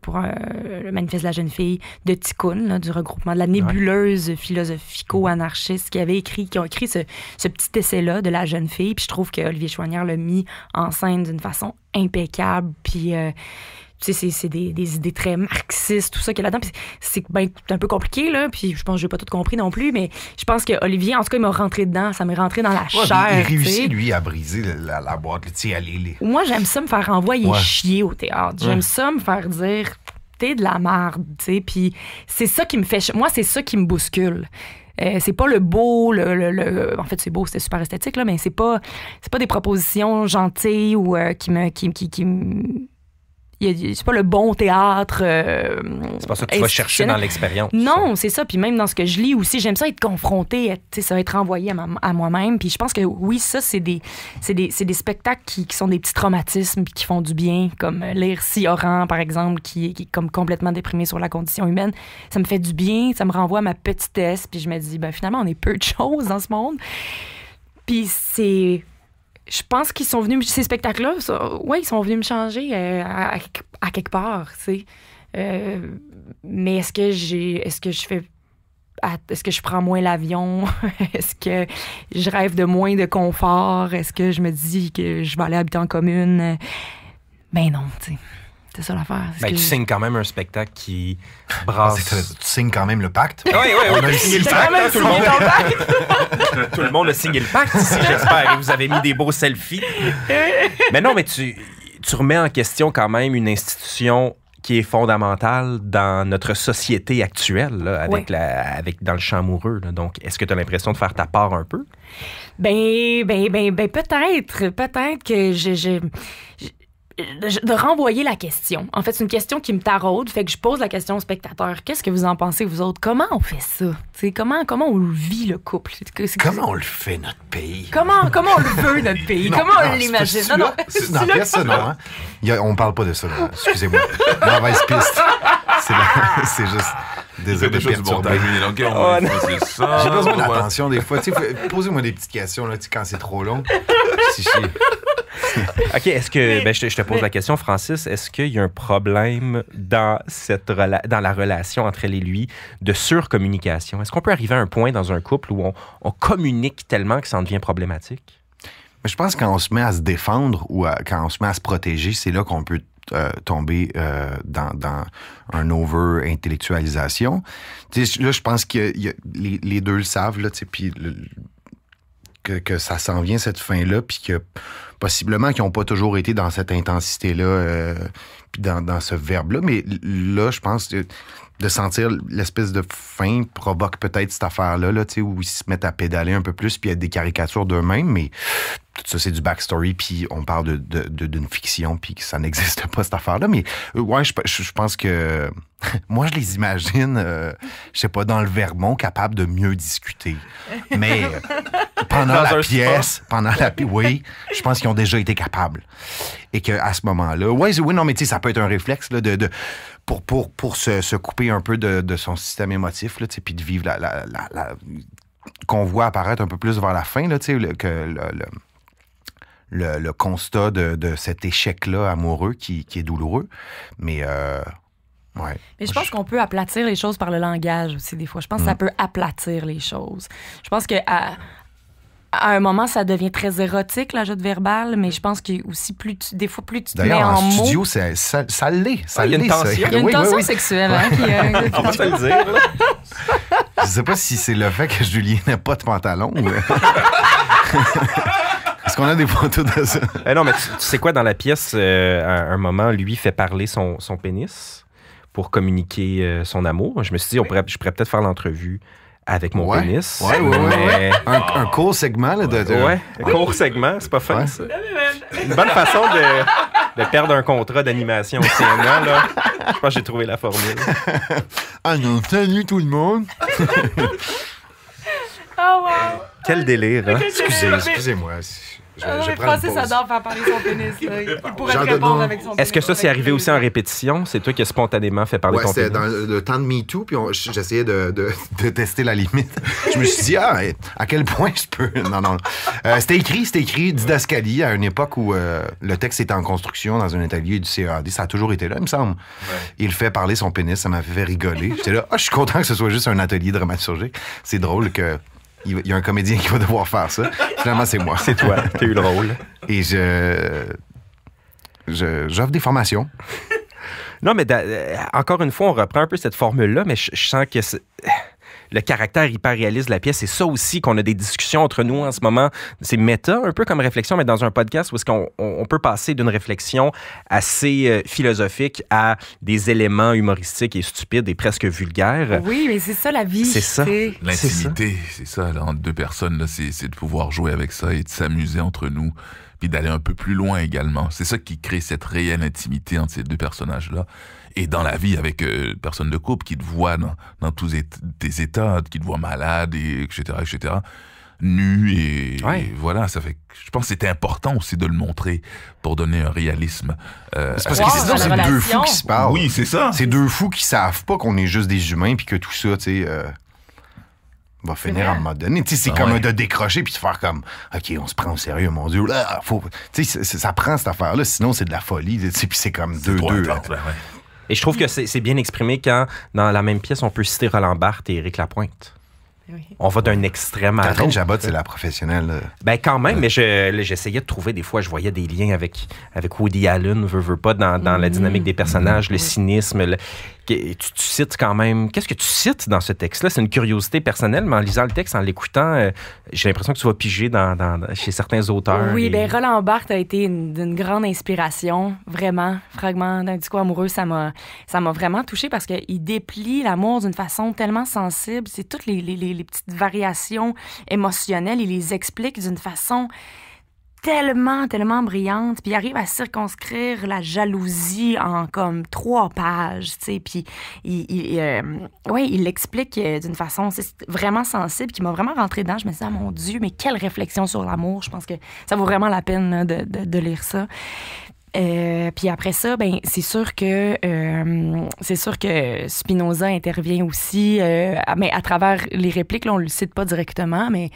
pour le manifeste de la jeune fille de Tikkun, du regroupement de la nébuleuse philosophico-anarchiste qui avait écrit, qui ont écrit ce, ce petit essai-là de la jeune fille. Puis je trouve que Olivier Chouanière l'a mis en scène d'une façon impeccable. Puis c'est des, des, idées très marxistes, tout ça qu'il y a là-dedans. Ben, c'est un peu compliqué, là. Puis je pense que j'ai pas tout compris non plus, mais je pense que Olivier, en tout cas, il m'a rentré dedans. Ça m'est rentré dans la chair. Il réussit, lui, à briser la, boîte, Moi, j'aime ça me faire envoyer chier au théâtre. J'aime ça me faire dire, t'es de la merde, tu sais. Puis c'est ça qui me fait. Moi, c'est ça qui me bouscule. Euh, c'est pas le beau, le, en fait c'est beau, c'est super esthétique là, mais c'est pas c'est pas des propositions gentilles ou euh, qui me qui, qui me c'est pas le bon théâtre. Euh, c'est pas ça que tu vas chercher dans l'expérience. Non, c'est ça. Puis même dans ce que je lis aussi, j'aime ça être confronté être, ça, être renvoyé à, moi-même. Puis je pense que oui, ça, c'est des, des, des, spectacles qui, sont des petits traumatismes qui font du bien, comme euh, lire Si Oran, par exemple, qui, qui, est comme complètement déprimé sur la condition humaine. Ça me fait du bien, ça me renvoie à ma petitesse. Puis je me dis, bah finalement, on est peu de choses dans ce monde. Puis c'est je pense qu'ils sont venus, ces spectacles-là, Oui, ils sont venus me changer euh, à, quelque part, tu sais. Euh, mais est-ce que j'ai, est-ce que je fais, est-ce que je prends moins l'avion? est-ce que je rêve de moins de confort? Est-ce que je me dis que je vais aller habiter en commune? Ben non, tu sais. C'est ça l'affaire. Ben, tu signes quand même un spectacle qui brasse. Ah, tu signes quand même le pacte. Oui, oui, On a hein, signé le pacte. tout, le monde... tout le monde a signé le pacte ici, j'espère. Et vous avez mis des beaux selfies. mais non, mais tu, tu remets en question quand même une institution qui est fondamentale dans notre société actuelle, avec la, avec, dans le champ amoureux. Donc, est-ce que tu as l'impression de faire ta part un peu? Ben, ben, ben, ben peut-être. Peut-être que j'ai de, renvoyer la question. En fait, c'est une question qui me taraude, fait que je pose la question au spectateur. Qu'est-ce que vous en pensez, vous autres? Comment on fait ça? comment, comment on vit le couple? Comment on le fait, notre pays? Comment, comment on le veut, notre pays? comment on l'imagine? Non, non, non, personne, hein? Il on parle pas de ça. Excusez-moi. Mauvaise piste. C'est juste des choses du montage oh, c'est ça. J'ai besoin d'attention des fois. Posez-moi des petites questions quand c'est trop long. OK, est-ce que. Ben, je, te pose la question, Francis. Est-ce qu'il y a un problème dans, cette dans la relation entre elle et lui de surcommunication? Est-ce qu'on peut arriver à un point dans un couple où on, on communique tellement que ça en devient problématique? Je pense que quand on se met à se défendre ou quand on se met à se protéger, c'est là qu'on peut euh, tomber euh, dans, un over-intellectualisation. Là, je pense que les, deux le savent, puis que, ça s'en vient, cette fin-là, puis que possiblement qu'ils n'ont pas toujours été dans cette intensité-là, euh, puis dans, ce verbe-là. Mais là, je pense de sentir l'espèce de fin provoque peut-être cette affaire-là, là, où ils se mettent à pédaler un peu plus, puis à des caricatures d'eux-mêmes, mais tout ça, c'est du backstory, puis on parle d'une de, de, fiction, puis que ça n'existe pas, cette affaire-là. Mais euh, ouais, je, pense que moi, je les imagine, euh, je sais pas, dans le Vermont, capable de mieux discuter. Mais euh, pendant la pièce, pendant la oui, je pense qu'ils ont déjà été capables. Et qu'à ce moment-là, ouais, oui, non, mais tu sais, ça peut être un réflexe là, de, de pour, pour, pour se, couper un peu de, son système émotif, là, puis de vivre la, qu'on voit apparaître un peu plus vers la fin, là, que le le, constat de, cet échec-là amoureux qui, est douloureux. Mais euh, Ouais. Mais je pense qu'on peut aplatir les choses par le langage aussi, des fois. Je pense que ça mm. peut aplatir les choses. Je pense que à, un moment, ça devient très érotique, joute verbale, mais je pense que aussi, plus des fois, plus tu te mets en, mots... studio, ça, ça, l'est. Ah, il y a une tension. sexuelle. Hein, euh, On le dire. je sais pas si c'est le fait que Julien n'a pas de pantalon. Est-ce qu'on a des photos de ça? Eh non, mais tu, sais quoi, dans la pièce, à euh, un moment, lui fait parler son, pénis pour communiquer euh, son amour. Je me suis dit, on pourrait, je pourrais peut-être faire l'entrevue avec mon pénis. Ouais, ouais, ouais. un, court segment. Là, de, Ouais, un court segment, c'est pas fun, Une bonne façon de, perdre un contrat d'animation au Là. Je pense que j'ai trouvé la formule. ah non, salut tout le monde! oh wow! Quel délire, hein? Excusez, excusez-moi. Je, les ah, Français faire parler son pénis. Il pourrait répondre avec son pénis. Est-ce que ça, c'est arrivé aussi en répétition? C'est toi qui as spontanément fait parler ton pénis? dans le temps de MeToo, puis j'essayais de, de, tester la limite. je me suis dit, ah, à quel point je peux... Non, non. Euh, c'était écrit, c'était écrit Didascali, à une époque où euh, le texte était en construction dans un atelier du CAD. Ça a toujours été là, il me semble. Il fait parler son pénis, ça m'a fait rigoler. J'étais là, ah, je suis content que ce soit juste un atelier dramaturgique. C'est drôle que il y a un comédien qui va devoir faire ça. Finalement, c'est moi. C'est toi. T'as eu le rôle. Et je. J'offre des formations. Non, mais euh, encore une fois, on reprend un peu cette formule-là, mais je, je sens que c'est le caractère hyper réaliste de la pièce. C'est ça aussi qu'on a des discussions entre nous en ce moment. C'est méta, un peu comme réflexion, mais dans un podcast où est-ce qu'on peut passer d'une réflexion assez euh, philosophique à des éléments humoristiques et stupides et presque vulgaires. Oui, mais c'est ça la vie. C'est ça. L'intimité, c'est ça. entre deux personnes, c'est de pouvoir jouer avec ça et de s'amuser entre nous puis d'aller un peu plus loin également. C'est ça qui crée cette réelle intimité entre ces deux personnages-là. Et dans la vie, avec euh, personne de couple qui te voit dans, tous tes états, qui te voit malade, et etc., etc., nu, et, voilà, ça fait... Je pense que c'était important aussi de le montrer pour donner un réalisme. Euh, c'est parce que c'est deux fous qui se parlent. Oui, c'est ça. C'est deux fous qui savent pas qu'on est juste des humains, puis que tout ça, tu sais... Euh, va finir en mode... c'est ah comme de décrocher puis de faire comme OK, on se prend au sérieux, mon Dieu. Là, ah, ça prend cette affaire-là, sinon c'est de la folie. puis c'est comme deux ben Et je trouve que c'est bien exprimé quand, dans la même pièce, on peut citer Roland Barthes et Éric Lapointe. Ben on va d'un extrême à l'autre. Catherine Jabot, c'est la professionnelle. ben quand même, mais j'essayais de trouver des fois, je voyais des liens avec, avec Woody Allen, veut, pas, dans, la mm. dynamique des personnages, le cynisme. Tu, tu, cites quand même. Qu'est-ce que tu cites dans ce texte-là? C'est une curiosité personnelle, mais en lisant le texte, en l'écoutant, euh, j'ai l'impression que tu vas piger dans, chez certains auteurs. Oui, ben, Roland Barthes a été d'une grande inspiration, vraiment. Fragment d'un discours amoureux, ça m'a vraiment touché parce qu'il déplie l'amour d'une façon tellement sensible. C'est toutes les, les petites variations émotionnelles, il les explique d'une façon tellement, tellement brillante, puis il arrive à circonscrire la jalousie en comme trois pages, tu sais, puis il, euh, ouais, il l'explique euh, d'une façon vraiment sensible qui m'a vraiment rentré dedans. Je me suis ah, mon Dieu, mais quelle réflexion sur l'amour. Je pense que ça vaut vraiment la peine hein, de, de, de lire ça. Euh, puis après ça, ben c'est sûr que euh, c'est sûr que Spinoza intervient aussi, euh, mais à travers les répliques, là, on le cite pas directement, mais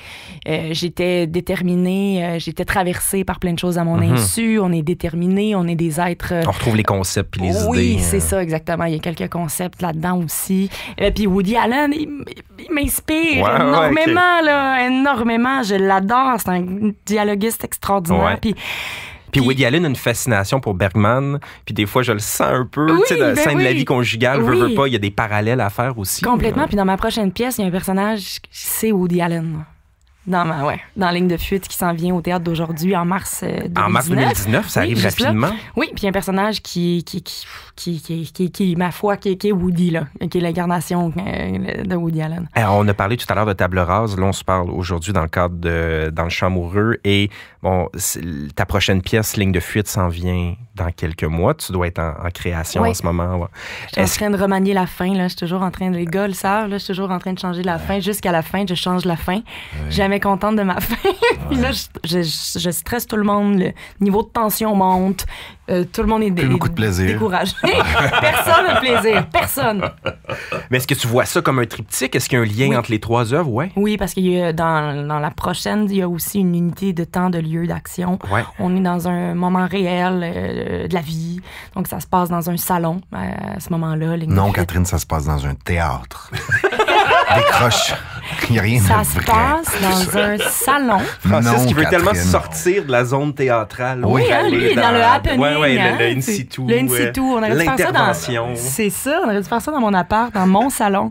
j'étais déterminée, j'étais traversée par plein de choses à mon mhm. insu. On est déterminé, on est des êtres. on retrouve les concepts puis les idées. Oui, c'est ça exactement. Il y a quelques concepts là-dedans aussi. Et puis Woody Allen, il, m'inspire énormément là, énormément. Je l'adore. C'est un dialoguiste extraordinaire. Puis puis Woody Allen a une fascination pour Bergman. Puis des fois, je le sens un peu. tu sais, la ben scène de la vie conjugale, veux, pas, il y a des parallèles à faire aussi. Complètement. Puis dans ma prochaine pièce, il y a un personnage, c'est Woody Allen. Dans ma, dans Ligne de fuite qui s'en vient au théâtre d'aujourd'hui en mars 2019. Euh, en mars 2019, ça arrive rapidement. Oui, puis un personnage qui, qui qui, ma foi, qui, est Woody, qui est l'incarnation euh, de Woody Allen. Alors, euh, on a parlé tout à l'heure de table rase. Là, on se parle aujourd'hui dans le cadre de Dans le champ amoureux. Et bon, ta prochaine pièce, Ligne de fuite, s'en vient dans quelques mois. Tu dois être en, création en ce moment. Je suis en train de remanier la fin. Là. Je suis toujours en train de. Les gars le savent, je suis toujours en train de changer la fin. Jusqu'à la fin, je change la fin. Jamais contente de ma fin. là, je, je, stresse tout le monde. Le niveau de tension monte. Euh, tout le monde est, beaucoup de plaisir. découragé. personne n'a plaisir, personne. Mais est-ce que tu vois ça comme un triptyque? Est-ce qu'il y a un lien entre les trois œuvres? Ouais. Oui, parce que dans, dans la prochaine, il y a aussi une unité de temps, de lieu, d'action. On est dans un moment réel euh, de la vie. Donc, ça se passe dans un salon euh, à ce moment-là. Non, Catherine, ça se passe dans un théâtre. Décroche. Il a rien Ça se passe dans un salon. Francis qui veut tellement sortir de la zone théâtrale. Oui, oui hein, lui, dans, le happening. Oui, oui, le, in situ. Le hein. situ. Euh, on aurait dû faire ça dans... C'est ça, on aurait dû faire ça dans mon appart, dans mon salon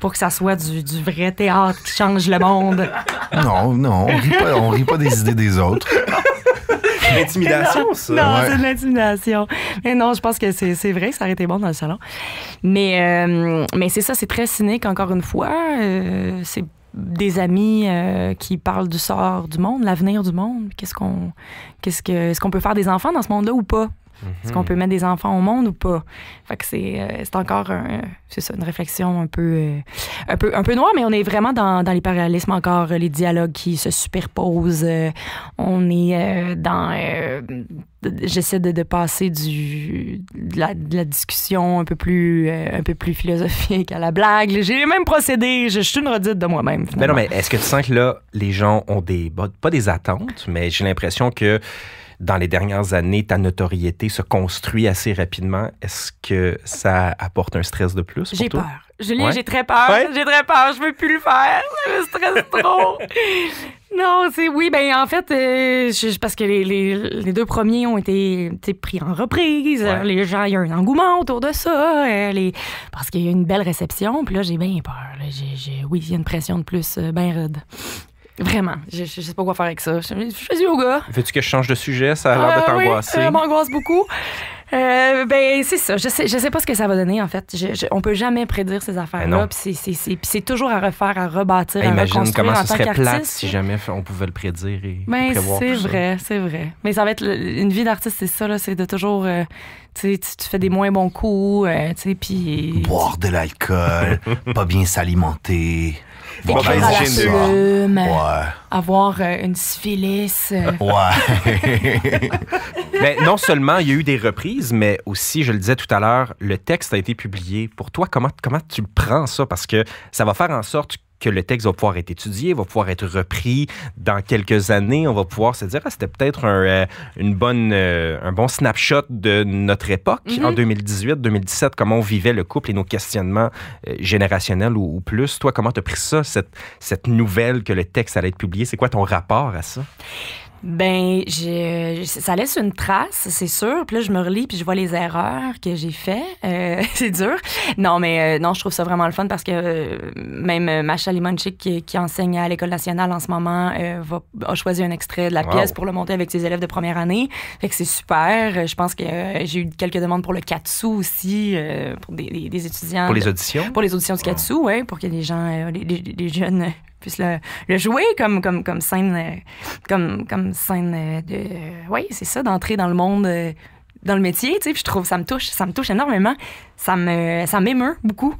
pour que ça soit du, vrai théâtre qui change le monde. Non, non, on rit on rit pas des idées des autres. L'intimidation, ça. Non, c'est de l'intimidation. Mais non, je pense que c'est vrai que ça aurait été bon dans le salon. Mais, euh, mais c'est ça, c'est très cynique, encore une fois. Euh, c'est des amis euh, qui parlent du sort du monde, l'avenir du monde. Qu'est-ce qu'on, qu'est-ce que, est-ce qu'on peut faire des enfants dans ce monde-là ou pas est-ce mhm. qu'on peut mettre des enfants au monde ou pas? Fait que c'est euh, encore une réflexion un peu, euh, un, peu, un peu noire, mais on est vraiment dans, dans les parallélismes encore, les dialogues qui se superposent. Euh, on est dans j'essaie de, passer du de la, discussion un peu plus un peu plus philosophique à la blague j'ai les mêmes procédés je, suis une redite de moi-même ben mais mais est-ce que tu sens que là les gens ont des pas des attentes mais j'ai l'impression que dans les dernières années, ta notoriété se construit assez rapidement. Est-ce que ça apporte un stress de plus? J'ai peur. Julie, j'ai très peur. J'ai très peur. Je veux plus le faire. Je me stresse trop. non, c'est oui, ben en fait, euh, parce que les, les, les, deux premiers ont été pris en reprise. Les gens, il y a un engouement autour de ça. Euh, parce qu'il y a une belle réception. Puis là, j'ai bien peur. oui, il y a une pression de plus, euh, ben rude. Vraiment. Je, je, sais pas quoi faire avec ça. Je, fais du yoga. Veux-tu que je change de sujet? Ça a l'air de euh, t'angoisser. ça m'angoisse beaucoup. Euh, ben c'est ça. Je sais, je sais pas ce que ça va donner en fait. on peut jamais prédire ces ben affaires-là. Puis c'est toujours à refaire, à rebâtir, ben, à imagine reconstruire comment ce serait plate si jamais on pouvait le prédire et ben, c'est vrai, c'est vrai. Mais ça va être une vie d'artiste, c'est ça C'est de toujours, euh, tu, tu, fais des moins bons coups, tu sais, puis boire de l'alcool, pas bien s'alimenter avoir euh, une syphilis. Euh. mais non seulement il y a eu des reprises, mais aussi, je le disais tout à l'heure, le texte a été publié. Pour toi, comment, comment tu le prends ça? Parce que ça va faire en sorte que, que le texte va pouvoir être étudié, va pouvoir être repris dans quelques années. On va pouvoir se dire, ah, c'était peut-être un, euh, une bonne, euh, un bon snapshot de notre époque mm-hmm. en 2018, 2017, comment on vivait le couple et nos questionnements euh, générationnels ou, plus. Toi, comment as pris ça, cette, cette nouvelle que le texte allait être publié? C'est quoi ton rapport à ça? Ben, euh, ça laisse une trace, c'est sûr. Puis là, je me relis, puis je vois les erreurs que j'ai fait. Euh, c'est dur. Non, mais euh, non, je trouve ça vraiment le fun parce que euh, même Macha Limonchik, qui, enseigne à l'École nationale en ce moment, va, a choisi un extrait de la pièce pour le monter avec ses élèves de première année. Fait que c'est super. Je pense que j'ai eu quelques demandes pour le Katsu aussi, pour des, des, étudiants. Pour les auditions? pour les auditions du Katsu, oui, pour que les gens, les jeunes puisse le, jouer comme, comme, comme scène, euh, comme, comme scène euh, de. Oui, c'est ça, d'entrer dans le monde euh, dans le métier, tu sais, je trouve ça me touche, ça me touche énormément, ça me ça m'émeut beaucoup.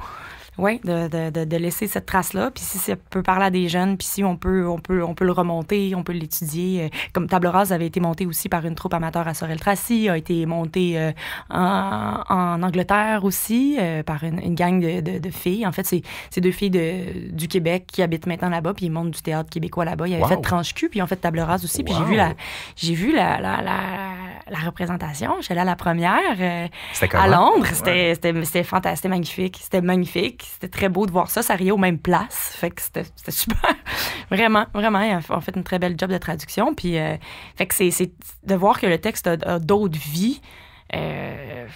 Oui, de, de, de, laisser cette trace-là. Puis si ça peut parler à des jeunes, puis si on peut, on peut, on peut le remonter, on peut l'étudier. Euh, comme Table Rase avait été monté aussi par une troupe amateur à Sorel-Tracy, a été montée euh, en, en Angleterre aussi euh, par une, une gang de, de, filles. En fait, c'est deux filles de, du Québec qui habitent maintenant là-bas, puis ils montent du théâtre québécois là-bas. Ils avaient fait Tranche-Cul, puis ils ont fait Table Rase aussi. Puis j'ai vu la, j'ai vu la, la, la la représentation. J'étais là la première euh, à Londres. C'était fantastique, c'était magnifique. C'était magnifique. C'était très beau de voir ça. Ça riait aux mêmes places. Fait que c'était super. vraiment, vraiment. On fait une très belle job de traduction. Puis, euh, fait que c'est de voir que le texte a, d'autres vies. Euh,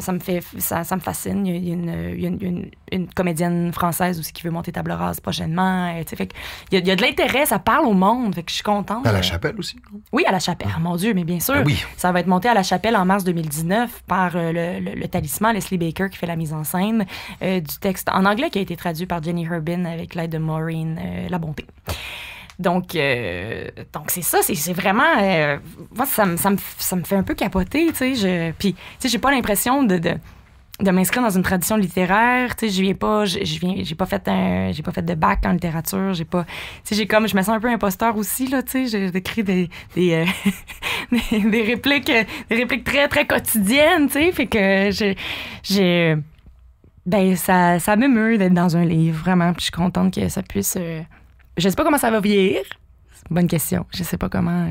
ça, me, fait, ça, ça, me fascine. Il y a une, une, une, comédienne française aussi qui veut monter table rase prochainement. Et, euh, il, y a, il, y a, de l'intérêt, ça parle au monde. Fait que je suis contente. À la chapelle aussi. Oui, à la chapelle. Ah, mon Dieu, mais bien sûr. Ben oui. Ça va être monté à la chapelle en mars 2019 par euh, le, talisman Leslie Baker qui fait la mise en scène euh, du texte en anglais qui a été traduit par Jenny Herbin avec l'aide de Maureen La Bonté. Donc, euh, donc c'est ça, c'est vraiment. Euh, ça, me, fait un peu capoter, tu sais. Puis, tu sais, j'ai pas l'impression de, m'inscrire dans une tradition littéraire, tu sais. Je viens pas, j'ai pas fait j'ai pas fait de bac en littérature, j'ai pas. Tu sais, j'ai comme, je me sens un peu imposteur aussi, là, tu sais. J'écris des, euh, des, des, répliques, des répliques très, très quotidiennes, tu sais. Fait que j'ai. j'ai ben, ça, ça m'émeut d'être dans un livre, vraiment. Puis je suis contente que ça puisse je sais pas comment ça va vieillir. Bonne question. Je sais pas comment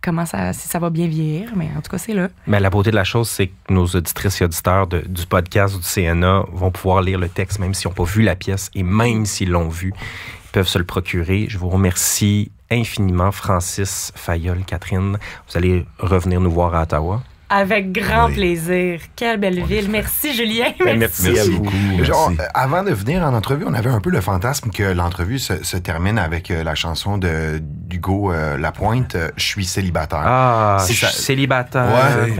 comment ça, si ça va bien vieillir, mais en tout cas, c'est là. Mais la beauté de la chose, c'est que nos auditrices et auditeurs du podcast ou du CNA vont pouvoir lire le texte, même s'ils n'ont pas vu la pièce et même s'ils l'ont vu, ils peuvent se le procurer. Je vous remercie infiniment, Francis, Fayol, Catherine. Vous allez revenir nous voir à Ottawa. Avec grand plaisir. Quelle belle ville. Merci, Julien. Ben, merci, merci euh, avant de venir en entrevue, on avait un peu le fantasme que l'entrevue se, termine avec euh, la chanson de Hugo euh, Lapointe, Je suis célibataire. Ah, célibataire.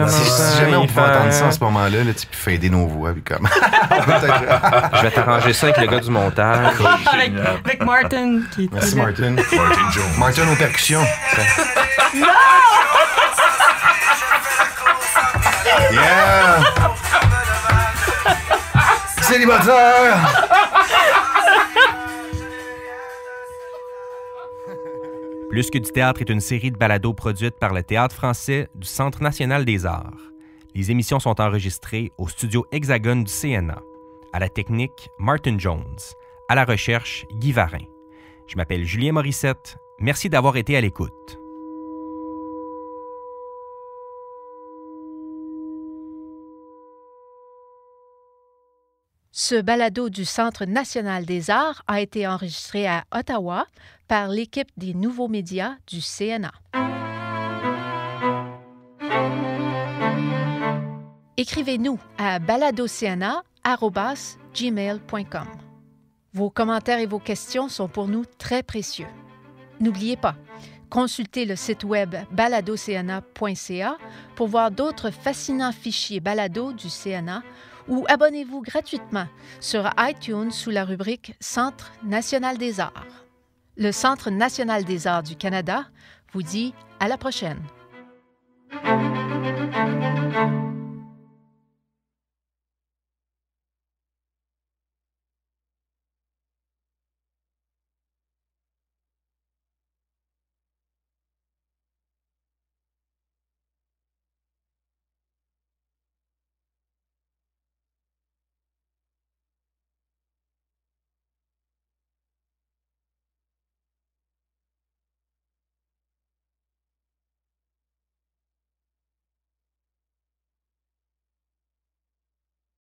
si, jamais on pouvait entendre ça en ce moment-là, tu peux aider nos voix. comme... je vais t'arranger ça avec le gars du montage. avec, Martin. merci, Martin. Martin Martin aux percussions. non! Yeah! Célibataire! Plus que du théâtre est une série de balados produites par le Théâtre français du Centre national des arts. Les émissions sont enregistrées au studio Hexagone du CNA. À la technique, Martin Jones. À la recherche, Guy Varin. Je m'appelle Julien Morissette. Merci d'avoir été à l'écoute. Ce balado du Centre national des arts a été enregistré à Ottawa par l'équipe des nouveaux médias du CNA. Écrivez-nous à baladocna.gmail.com. Vos commentaires et vos questions sont pour nous très précieux. N'oubliez pas, consultez le site web baladocna.ca pour voir d'autres fascinants fichiers balado du CNA ou abonnez-vous gratuitement sur iTunes sous la rubrique Centre national des arts. Le Centre national des arts du Canada vous dit à la prochaine.